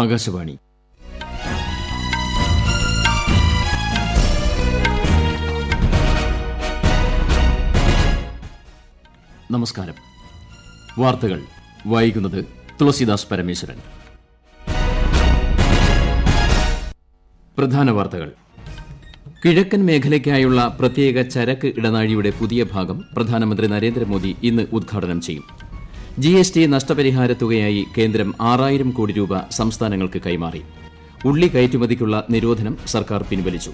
ആകാശവാണി നമസ്കാരം വാർത്തകൾ വായിക്കുന്നത് തുളസിദാസ് പരമേശ്വരൻ പ്രധാന വാർത്തകൾ കിഴക്കൻ മേഖലയ്ക്കായുള്ള പ്രത്യേക ചരക്ക് ഇടനാഴിയുടെ പുതിയ ഭാഗം പ്രധാനമന്ത്രി നരേന്ദ്രമോദി ഇന്ന് ഉദ്ഘാടനം ചെയ്യും ജി എസ് ടി നഷ്ടപരിഹാര തുകയായി കേന്ദ്രം ആറായിരം കോടി രൂപ സംസ്ഥാനങ്ങൾക്ക് കൈമാറി ഉള്ളി കയറ്റുമതിക്കുള്ള നിരോധനം സർക്കാർ പിൻവലിച്ചു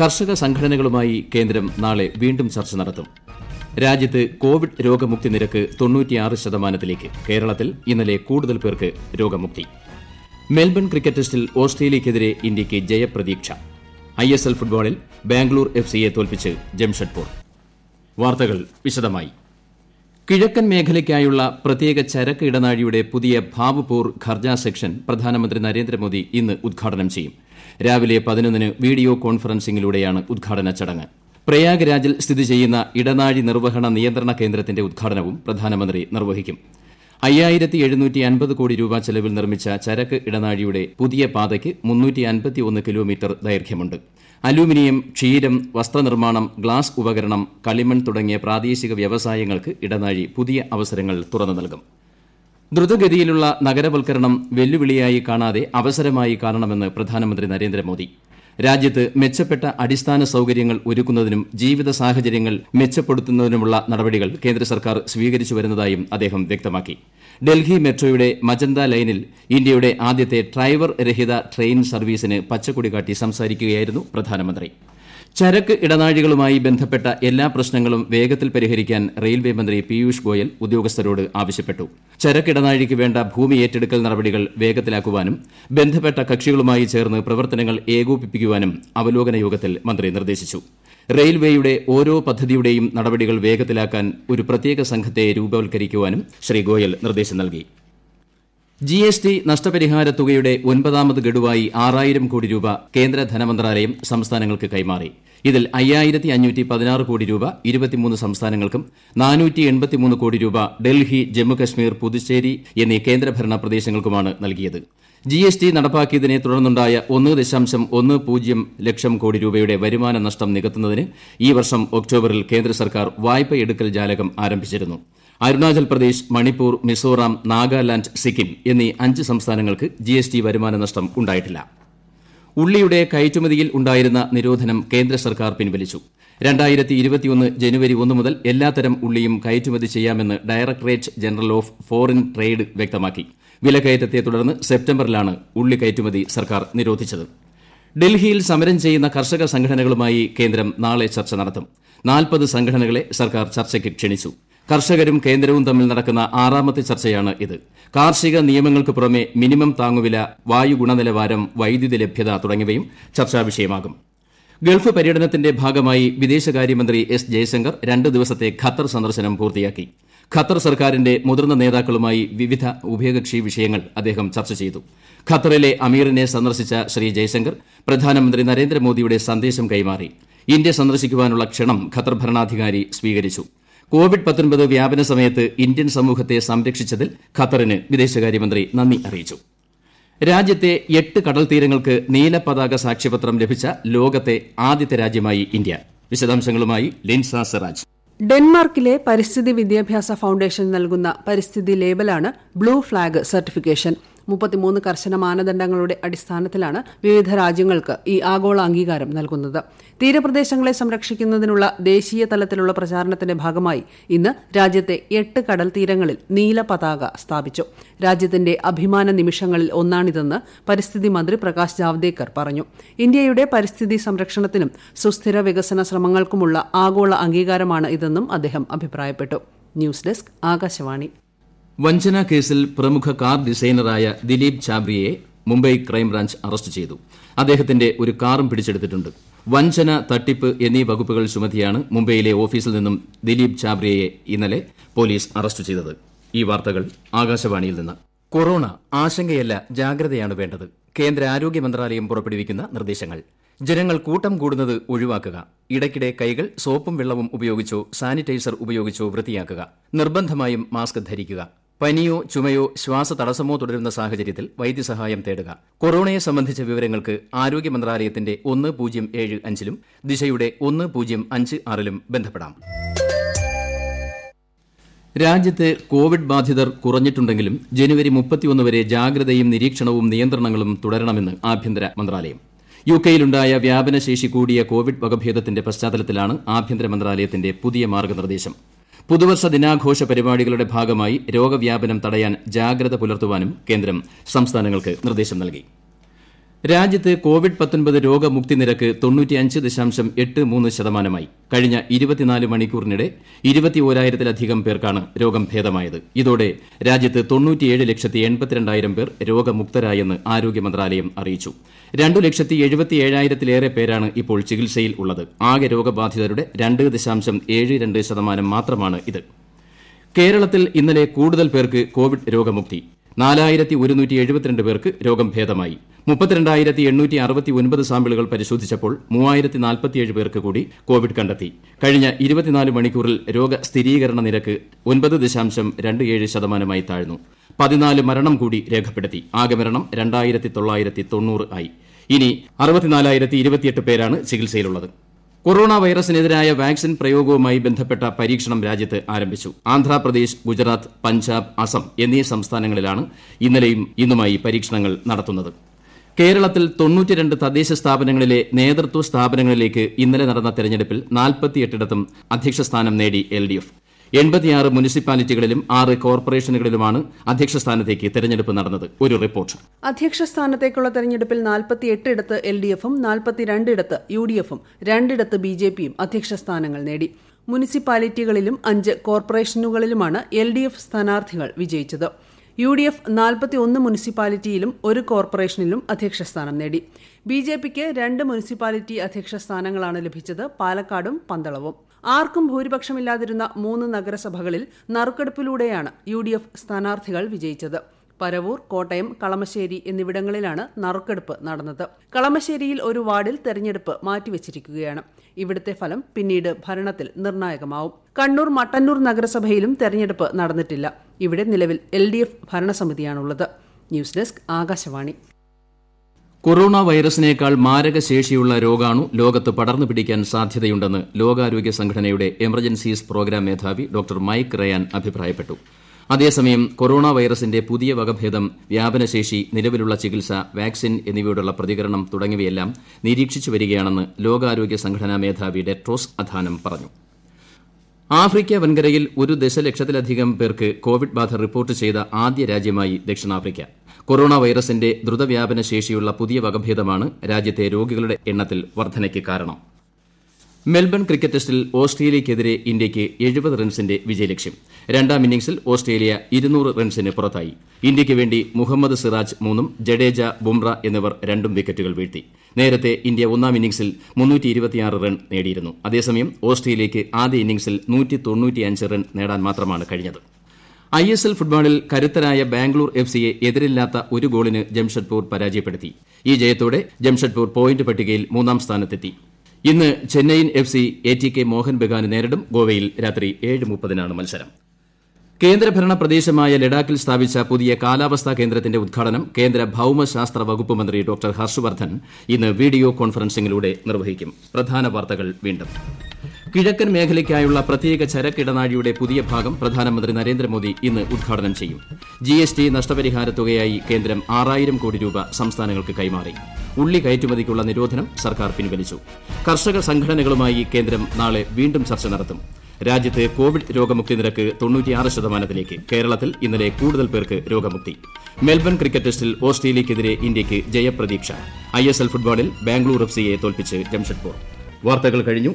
കർഷക സംഘടനകളുമായി കേന്ദ്രം നാളെ വീണ്ടും ചർച്ച നടത്തും രാജ്യത്ത് കോവിഡ് രോഗമുക്തി നിരക്ക് തൊണ്ണൂറ്റിയാറ് ശതമാനത്തിലേക്ക് കേരളത്തിൽ ഇന്നലെ കൂടുതൽ പേർക്ക് രോഗമുക്തി മെൽബൺ ക്രിക്കറ്റ് ടെസ്റ്റിൽ ഓസ്ട്രേലിയയ്ക്കെതിരെ ഇന്ത്യയ്ക്ക് ജയപ്രതീക്ഷ ഐ എസ് എൽ ഫുട്ബോളിൽ ബാംഗ്ലൂർ എഫ് സിയെ തോൽപ്പിച്ച് ജംഷഡ്പൂർ വാർത്തകൾ വിശദമായി കിഴക്കൻ മേഖലയ്ക്കായുള്ള പ്രത്യേക ചരക്ക് ഇടനാഴിയുടെ പുതിയ ഭാവ്പൂർ ഖർജ സെക്ഷൻ പ്രധാനമന്ത്രി നരേന്ദ്രമോദി ഇന്ന് ഉദ്ഘാടനം ചെയ്യും രാവിലെ പതിനൊന്നിന് വീഡിയോ കോൺഫറൻസിംഗിലൂടെയാണ് ഉദ്ഘാടന ചടങ്ങ് പ്രയാഗ്രാജിൽ സ്ഥിതി ചെയ്യുന്ന ഇടനാഴി നിർവ്വഹണ നിയന്ത്രണ കേന്ദ്രത്തിന്റെ ഉദ്ഘാടനവും പ്രധാനമന്ത്രി നിർവ്വഹിക്കും അയ്യായിരത്തി എഴുന്നൂറ്റി അൻപത് കോടി രൂപ ചെലവിൽ നിർമ്മിച്ച ചരക്ക് ഇടനാഴിയുടെ പുതിയ പാതയ്ക്ക് കിലോമീറ്റർ ദൈർഘ്യമുണ്ട് അലൂമിനിയം ക്ഷീരം വസ്ത്രനിർമ്മാണം ഗ്ലാസ് ഉപകരണം കളിമൺ തുടങ്ങിയ പ്രാദേശിക വ്യവസായങ്ങൾക്ക് ഇടനാഴി പുതിയ അവസരങ്ങൾ തുറന്നു നൽകും ദ്രുതഗതിയിലുള്ള നഗരവൽക്കരണം വെല്ലുവിളിയായി കാണാതെ അവസരമായി കാണണമെന്ന് പ്രധാനമന്ത്രി നരേന്ദ്രമോദി രാജ്യത്ത് മെച്ചപ്പെട്ട അടിസ്ഥാന സൌകര്യങ്ങൾ ഒരുക്കുന്നതിനും ജീവിത സാഹചര്യങ്ങൾ മെച്ചപ്പെടുത്തുന്നതിനുമുള്ള നടപടികൾ കേന്ദ്ര സർക്കാർ സ്വീകരിച്ചു വരുന്നതായും അദ്ദേഹം വ്യക്തമാക്കി ഡൽഹി മെട്രോയുടെ മജന്ത ലൈനിൽ ഇന്ത്യയുടെ ആദ്യത്തെ ഡ്രൈവർ രഹിത ട്രെയിൻ സർവീസിന് പച്ചക്കൊടി കാട്ടി സംസാരിക്കുകയായിരുന്നു പ്രധാനമന്ത്രി ചരക്ക് ഇടനാഴികളുമായി ബന്ധപ്പെട്ട എല്ലാ പ്രശ്നങ്ങളും വേഗത്തിൽ പരിഹരിക്കാൻ റെയിൽവേ മന്ത്രി പീയൂഷ് ഗോയൽ ഉദ്യോഗസ്ഥരോട് ആവശ്യപ്പെട്ടു ചരക്ക് ഇടനാഴിക്ക് വേണ്ട ഭൂമി ഏറ്റെടുക്കൽ നടപടികൾ വേഗത്തിലാക്കുവാനും ബന്ധപ്പെട്ട കക്ഷികളുമായി ചേർന്ന് പ്രവർത്തനങ്ങൾ ഏകോപിപ്പിക്കുവാനും അവലോകന യോഗത്തിൽ മന്ത്രി നിർദ്ദേശിച്ചു റെയിൽവേയുടെ ഓരോ പദ്ധതിയുടെയും നടപടികൾ വേഗത്തിലാക്കാൻ ഒരു പ്രത്യേക സംഘത്തെ രൂപവൽക്കരിക്കുവാനും ശ്രീ ഗോയൽ നിർദ്ദേശം നൽകി ജി എസ് ടി നഷ്ടപരിഹാര തുകയുടെ ഒൻപതാമത് ഗഡുവായി ആറായിരം കോടി രൂപ കേന്ദ്ര ധനമന്ത്രാലയം സംസ്ഥാനങ്ങൾക്ക് കൈമാറി ഇതിൽ കോടി രൂപ സംസ്ഥാനങ്ങൾക്കും കോടി രൂപ ഡൽഹി ജമ്മുകശ്മീർ പുതുച്ചേരി എന്നീ കേന്ദ്രഭരണ പ്രദേശങ്ങൾക്കുമാണ് നൽകിയത് ജി എസ് ടി നടപ്പാക്കിയതിനെ തുടർന്നുണ്ടായ ഒന്ന് ദശാംശം ഒന്ന് പൂജ്യം ലക്ഷം കോടി രൂപയുടെ വരുമാന നഷ്ടം നികത്തുന്നതിന് ഈ വർഷം ഒക്ടോബറിൽ കേന്ദ്ര സർക്കാർ വായ്പയെടുക്കൽ ജാലകം ആരംഭിച്ചിരുന്നു അരുണാചൽ പ്രദേശ് മണിപ്പൂർ മിസോറാം നാഗാലാന്റ് സിക്കിം എന്നീ അഞ്ച് സംസ്ഥാനങ്ങൾക്ക് ജിഎസ്ടി വരുമാന നഷ്ടം ഉണ്ടായിട്ടില്ല ഉള്ളിയുടെ കയറ്റുമതിയിൽ ഉണ്ടായിരുന്ന നിരോധനം കേന്ദ്ര സർക്കാർ പിൻവലിച്ചു ജനുവരി ഒന്ന് മുതൽ എല്ലാത്തരം ഉള്ളിയും കയറ്റുമതി ചെയ്യാമെന്ന് directorate general of foreign trade വ്യക്തമാക്കി വിലക്കയറ്റത്തെ തുടർന്ന് സെപ്റ്റംബറിലാണ് ഉള്ളി കയറ്റുമതി സർക്കാർ നിരോധിച്ചത് ഡൽഹിയിൽ സമരം ചെയ്യുന്ന കർഷക സംഘടനകളുമായി കേന്ദ്രം നാളെ ചർച്ച നടത്തും നാൽപ്പത് സംഘടനകളെ സർക്കാർ ചർച്ചയ്ക്ക് ക്ഷണിച്ചു കർഷകരും കേന്ദ്രവും തമ്മിൽ നടക്കുന്ന ആറാമത്തെ ചർച്ചയാണ് ഇത് കാർഷിക നിയമങ്ങൾക്ക് പുറമെ മിനിമം താങ്ങുവില വായു ഗുണനിലവാരം വൈദ്യുതി ലഭ്യത തുടങ്ങിയവയും ചർച്ചാ വിഷയമാകും ഗൾഫ് പര്യടനത്തിന്റെ ഭാഗമായി വിദേശകാര്യമന്ത്രി എസ് ജയശങ്കർ രണ്ട് ദിവസത്തെ ഖത്തർ സന്ദർശനം പൂർത്തിയാക്കി ഖത്തർ സർക്കാരിന്റെ മുതിർന്ന നേതാക്കളുമായി വിവിധ ഉഭയകക്ഷി വിഷയങ്ങൾ അദ്ദേഹം ചർച്ച ചെയ്തു ഖത്തറിലെ അമീറിനെ സന്ദർശിച്ച ശ്രീ ജയശങ്കർ പ്രധാനമന്ത്രി നരേന്ദ്രമോദിയുടെ സന്ദേശം കൈമാറി ഇന്ത്യ സന്ദർശിക്കുവാനുള്ള ക്ഷണം ഖത്തർ ഭരണാധികാരി സ്വീകരിച്ചു കോവിഡ് വ്യാപന സമയത്ത് ഇന്ത്യൻ സമൂഹത്തെ സംരക്ഷിച്ചതിൽ ഖത്തറിന് വിദേശകാര്യമന്ത്രി നന്ദി അറിയിച്ചു രാജ്യത്തെ എട്ട് കടൽത്തീരങ്ങൾക്ക് നീലപതാക സാക്ഷ്യപത്രം ലഭിച്ച ലോകത്തെ ആദ്യത്തെ രാജ്യമായി ഇന്ത്യ വിശദാംശങ്ങളുമായി ലിൻസ സിറാജ് ഡെൻമാർക്കിലെ പരിസ്ഥിതി വിദ്യാഭ്യാസ ഫൌണ്ടേഷൻ നൽകുന്ന പരിസ്ഥിതി ലേബലാണ് ബ്ലൂ ഫ്ളാഗ് സർട്ടിഫിക്കേഷൻ മുപ്പത്തിമൂന്ന് കർശന മാനദണ്ഡങ്ങളുടെ അടിസ്ഥാനത്തിലാണ് വിവിധ രാജ്യങ്ങൾക്ക് ഈ ആഗോള അംഗീകാരം നൽകുന്നത് തീരപ്രദേശങ്ങളെ സംരക്ഷിക്കുന്നതിനുള്ള ദേശീയ തലത്തിലുള്ള പ്രചാരണത്തിന്റെ ഭാഗമായി ഇന്ന് രാജ്യത്തെ എട്ട് കടൽ തീരങ്ങളിൽ നീല പതാക സ്ഥാപിച്ചു രാജ്യത്തിന്റെ അഭിമാന നിമിഷങ്ങളിൽ ഒന്നാണിതെന്ന് പരിസ്ഥിതി മന്ത്രി പ്രകാശ് ജാവ്ദേക്കർ പറഞ്ഞു ഇന്ത്യയുടെ പരിസ്ഥിതി സംരക്ഷണത്തിനും സുസ്ഥിര വികസന ശ്രമങ്ങൾക്കുമുള്ള ആഗോള അംഗീകാരമാണ് ഇതെന്നും അദ്ദേഹം അഭിപ്രായപ്പെട്ടു ന്യൂസ് ഡെസ്ക് ആകാശവാണി വഞ്ചന കേസിൽ പ്രമുഖ കാർ ഡിസൈനറായ ദിലീപ് ഛാബ്രിയെ മുംബൈ ക്രൈംബ്രാഞ്ച് അറസ്റ്റ് ചെയ്തു അദ്ദേഹത്തിന്റെ ഒരു കാറും പിടിച്ചെടുത്തിട്ടുണ്ട് വഞ്ചന തട്ടിപ്പ് എന്നീ വകുപ്പുകൾ ചുമത്തിയാണ് മുംബൈയിലെ ഓഫീസിൽ നിന്നും ദിലീപ് ഛാബ്രിയെ ഇന്നലെ പോലീസ് അറസ്റ്റ് ചെയ്തത് ഈ വാർത്തകൾ ആകാശവാണിയിൽ നിന്ന് കൊറോണ ആശങ്കയല്ല ജാഗ്രതയാണ് വേണ്ടത് കേന്ദ്ര ആരോഗ്യ മന്ത്രാലയം പുറപ്പെടുവിക്കുന്ന നിർദ്ദേശങ്ങൾ ജനങ്ങൾ കൂട്ടം കൂടുന്നത് ഒഴിവാക്കുക ഇടയ്ക്കിടെ കൈകൾ സോപ്പും വെള്ളവും ഉപയോഗിച്ചോ സാനിറ്റൈസർ ഉപയോഗിച്ചോ വൃത്തിയാക്കുക നിർബന്ധമായും മാസ്ക് ധരിക്കുക പനിയോ ചുമയോ ശ്വാസതടസ്സമോ തുടരുന്ന സാഹചര്യത്തിൽ വൈദ്യസഹായം തേടുക കൊറോണയെ സംബന്ധിച്ച വിവരങ്ങൾക്ക് ആരോഗ്യ മന്ത്രാലയത്തിന്റെ ഒന്ന് പൂജ്യം ഏഴ് അഞ്ചിലും ദിശയുടെ ഒന്ന് പൂജ്യം അഞ്ച് ആറിലും ബന്ധപ്പെടാം രാജ്യത്ത് കോവിഡ് ബാധിതർ കുറഞ്ഞിട്ടുണ്ടെങ്കിലും ജനുവരി മുപ്പത്തിയൊന്ന് വരെ ജാഗ്രതയും നിരീക്ഷണവും നിയന്ത്രണങ്ങളും തുടരണമെന്ന് ആഭ്യന്തര മന്ത്രാലയം യു കെയിലുണ്ടായ വ്യാപനശേഷി കൂടിയ കോവിഡ് വകഭേദത്തിന്റെ പശ്ചാത്തലത്തിലാണ് ആഭ്യന്തര മന്ത്രാലയത്തിന്റെ പുതിയ മാർഗ്ഗനിർദ്ദേശം പുതുവർഷ ദിനാഘോഷ പരിപാടികളുടെ ഭാഗമായി രോഗവ്യാപനം തടയാൻ ജാഗ്രത പുലർത്തുവാനും കേന്ദ്രം സംസ്ഥാനങ്ങൾക്ക് നിർദ്ദേശം നൽകി രാജ്യത്ത് കോവിഡ് പത്തൊൻപത് രോഗമുക്തി നിരക്ക് തൊണ്ണൂറ്റിയഞ്ച് ദശാംശം എട്ട് മൂന്ന് ശതമാനമായി കഴിഞ്ഞ ഇരുപത്തിനാല് മണിക്കൂറിനിടെ ഇരുപത്തി ഓരായിരത്തിലധികം പേർക്കാണ് രോഗം ഭേദമായത് ഇതോടെ രാജ്യത്ത് തൊണ്ണൂറ്റിയേഴ് ലക്ഷത്തി എൺപത്തിരണ്ടായിരം പേർ രോഗമുക്തരായെന്ന് ആരോഗ്യ മന്ത്രാലയം അറിയിച്ചു രണ്ടു ലക്ഷത്തി എഴുപത്തി ഏഴായിരത്തിലേറെ പേരാണ് ഇപ്പോൾ ചികിത്സയിൽ ഉള്ളത് ആകെ രോഗബാധിതരുടെ രണ്ട് ദശാംശം ഏഴ് രണ്ട് ശതമാനം മാത്രമാണ് ഇത് കേരളത്തിൽ ഇന്നലെ കൂടുതൽ പേർക്ക് കോവിഡ് രോഗമുക്തി നാലായിരത്തി ഒരുന്നൂറ്റി എഴുപത്തിരണ്ട് പേർക്ക് രോഗം ഭേദമായി മുപ്പത്തിരണ്ടായിരത്തി എണ്ണൂറ്റി അറുപത്തി ഒൻപത് സാമ്പിളുകൾ പരിശോധിച്ചപ്പോൾ മൂവായിരത്തി നാൽപ്പത്തിയേഴ് പേർക്ക് കൂടി കോവിഡ് കണ്ടെത്തി കഴിഞ്ഞ ഇരുപത്തിനാല് മണിക്കൂറിൽ രോഗസ്ഥിരീകരണ നിരക്ക് ഒൻപത് ദശാംശം രണ്ട് ഏഴ് ശതമാനമായി താഴ്ന്നു പതിനാല് മരണം കൂടി രേഖപ്പെടുത്തി ആകെ മരണം രണ്ടായിരത്തി തൊള്ളായിരത്തി തൊണ്ണൂറ് ആയി ഇനി അറുപത്തിനാലായിരത്തി ഇരുപത്തിയെട്ട് പേരാണ് ചികിത്സയിലുള്ളത് കൊറോണ വൈറസിനെതിരായ വാക്സിൻ പ്രയോഗവുമായി ബന്ധപ്പെട്ട പരീക്ഷണം രാജ്യത്ത് ആരംഭിച്ചു ആന്ധ്രാപ്രദേശ് ഗുജറാത്ത് പഞ്ചാബ് അസം എന്നീ സംസ്ഥാനങ്ങളിലാണ് ഇന്നലെയും ഇന്നുമായി പരീക്ഷണങ്ങൾ നടത്തുന്നത് കേരളത്തിൽ തദ്ദേശ സ്ഥാപനങ്ങളിലെ നേതൃത്വ സ്ഥാപനങ്ങളിലേക്ക് ഇന്നലെ നടന്ന തെരഞ്ഞെടുപ്പിൽ നാൽപ്പത്തിയെട്ടിടത്തും സ്ഥാനം നേടി എൽഡിഎഫ് മുനിസിപ്പാലിറ്റികളിലും ആറ് കോർപ്പറേഷനുകളിലുമാണ് അധ്യക്ഷ സ്ഥാനത്തേക്ക് തെരഞ്ഞെടുപ്പ് നടന്നത് ഒരു റിപ്പോർട്ട് സ്ഥാനത്തേക്കുള്ള തെരഞ്ഞെടുപ്പിൽ നാൽപ്പത്തിയെട്ടിടത്ത് എൽ ഡി എഫും നാൽപ്പത്തിരണ്ടിടത്ത് യു ഡി എഫും രണ്ടിടത്ത് ബി ജെ പിയും സ്ഥാനങ്ങൾ നേടി മുനിസിപ്പാലിറ്റികളിലും അഞ്ച് കോർപ്പറേഷനുകളിലുമാണ് എൽ ഡി എഫ് സ്ഥാനാർത്ഥികൾ വിജയിച്ചത് യു ഡി എഫ് നാൽപ്പത്തിയൊന്ന് മുനിസിപ്പാലിറ്റിയിലും ഒരു കോർപ്പറേഷനിലും അധ്യക്ഷസ്ഥാനം നേടി ബി ജെ പിക്ക് രണ്ട് മുനിസിപ്പാലിറ്റി അധ്യക്ഷ സ്ഥാനങ്ങളാണ് ലഭിച്ചത് പാലക്കാടും പന്തളവും ആർക്കും ഭൂരിപക്ഷമില്ലാതിരുന്ന മൂന്ന് നഗരസഭകളിൽ നറുക്കെടുപ്പിലൂടെയാണ് യു ഡി എഫ് സ്ഥാനാർത്ഥികൾ വിജയിച്ചത് പരവൂർ കോട്ടയം കളമശ്ശേരി എന്നിവിടങ്ങളിലാണ് നറുക്കെടുപ്പ് നടന്നത് കളമശ്ശേരിയിൽ ഒരു വാർഡിൽ തെരഞ്ഞെടുപ്പ് മാറ്റിവച്ചിരിക്കുകയാണ് ഇവിടുത്തെ ഫലം പിന്നീട് ഭരണത്തിൽ നിർണായകമാവും കണ്ണൂർ മട്ടന്നൂർ നഗരസഭയിലും തെരഞ്ഞെടുപ്പ് നടന്നിട്ടില്ല ഇവിടെ നിലവിൽ എൽ ഡി എഫ് ഭരണസമിതിയാണുള്ളത് ന്യൂസ് ഡെസ്ക് ആകാശവാണി കൊറോണ വൈറസിനേക്കാൾ മാരകശേഷിയുള്ള രോഗാണു ലോകത്ത് പടർന്നു പിടിക്കാൻ സാധ്യതയുണ്ടെന്ന് ലോകാരോഗ്യ സംഘടനയുടെ എമർജൻസീസ് പ്രോഗ്രാം മേധാവി ഡോ മൈക്ക് റയാൻ അഭിപ്രായപ്പെട്ടു അതേസമയം കൊറോണ വൈറസിന്റെ പുതിയ വകഭേദം വ്യാപനശേഷി നിലവിലുള്ള ചികിത്സ വാക്സിൻ എന്നിവയോടുള്ള പ്രതികരണം തുടങ്ങിയവയെല്ലാം നിരീക്ഷിച്ചു വരികയാണെന്ന് ലോകാരോഗ്യ സംഘടനാ മേധാവി ഡെട്രോസ് അധാനം പറഞ്ഞു ആഫ്രിക്ക വൻകരയിൽ ഒരു ദശലക്ഷത്തിലധികം പേർക്ക് കോവിഡ് ബാധ റിപ്പോർട്ട് ചെയ്ത ആദ്യ രാജ്യമായി ദക്ഷിണാഫ്രിക്ക കൊറോണ വൈറസിന്റെ ദ്രുത ശേഷിയുള്ള പുതിയ വകഭേദമാണ് രാജ്യത്തെ രോഗികളുടെ എണ്ണത്തിൽ വർദ്ധനയ്ക്ക് കാരണം മെൽബൺ ക്രിക്കറ്റ് ടെസ്റ്റിൽ ഓസ്ട്രേലിയയ്ക്കെതിരെ ഇന്ത്യയ്ക്ക് റൺസിന്റെ വിജയലക്ഷ്യം രണ്ടാം ഇന്നിംഗ്സിൽ ഓസ്ട്രേലിയ റൺസിന് പുറത്തായി ഇന്ത്യയ്ക്ക് വേണ്ടി മുഹമ്മദ് സിറാജ് മൂന്നും ജഡേജ ബുംറ എന്നിവർ രണ്ടും വിക്കറ്റുകൾ വീഴ്ത്തി നേരത്തെ ഇന്ത്യ ഒന്നാം ഇന്നിംഗ്സിൽ റൺ നേടിയിരുന്നു അതേസമയം ഓസ്ട്രേലിയയ്ക്ക് ആദ്യ ഇന്നിംഗ്സിൽ റൺ നേടാൻ മാത്രമാണ് കഴിഞ്ഞത് ഐ എസ് എൽ ഫുട്ബോളിൽ കരുത്തരായ ബാംഗ്ലൂർ എഫ് സിയെ എതിരില്ലാത്ത ഒരു ഗോളിന് ജംഷഡ്പൂർ പരാജയപ്പെടുത്തി ഈ ജയത്തോടെ ജംഷഡ്പൂർ പോയിന്റ് പട്ടികയിൽ മൂന്നാം സ്ഥാനത്തെത്തി ഇന്ന് Chennaiyin F C A T K Mohan ബഗാനെ നേരിടും ഗോവയിൽ രാത്രി കേന്ദ്രഭരണ പ്രദേശമായ ലഡാക്കിൽ സ്ഥാപിച്ച പുതിയ കാലാവസ്ഥാ കേന്ദ്രത്തിന്റെ ഉദ്ഘാടനം കേന്ദ്ര ഭൌമശാസ്ത്ര വകുപ്പ് മന്ത്രി ഡോ ഹർഷവർദ്ധൻ ഇന്ന് വീഡിയോ കോൺഫറൻസിംഗിലൂടെ വീണ്ടും കിഴക്കൻ മേഖലയ്ക്കായുള്ള പ്രത്യേക ചരക്ക് ഇടനാഴിയുടെ പുതിയ ഭാഗം പ്രധാനമന്ത്രി നരേന്ദ്രമോദി ഇന്ന് ഉദ്ഘാടനം ചെയ്യും ജി എസ് ടി നഷ്ടപരിഹാര തുകയായി കേന്ദ്രം ആറായിരം കോടി രൂപ സംസ്ഥാനങ്ങൾക്ക് കൈമാറി ഉള്ളി കയറ്റുമതിക്കുള്ള നിരോധനം സർക്കാർ പിൻവലിച്ചു കർഷക സംഘടനകളുമായി കേന്ദ്രം നാളെ വീണ്ടും ചർച്ച നടത്തും രാജ്യത്ത് കോവിഡ് രോഗമുക്തി നിരക്ക് തൊണ്ണൂറ്റിയാറ് ശതമാനത്തിലേക്ക് കേരളത്തിൽ ഇന്നലെ കൂടുതൽ പേർക്ക് രോഗമുക്തി മെൽബൺ ക്രിക്കറ്റ് ടെസ്റ്റിൽ ഓസ്ട്രേലിയയ്ക്കെതിരെ ഇന്ത്യയ്ക്ക് ജയപ്രതീക്ഷ ഐ എസ് എൽ ഫുട്ബോളിൽ ബാംഗ്ലൂർ എഫ് സിയെ തോൽപ്പിച്ച് ജംഷഡ്പൂർ വാർത്തകൾ കഴിഞ്ഞു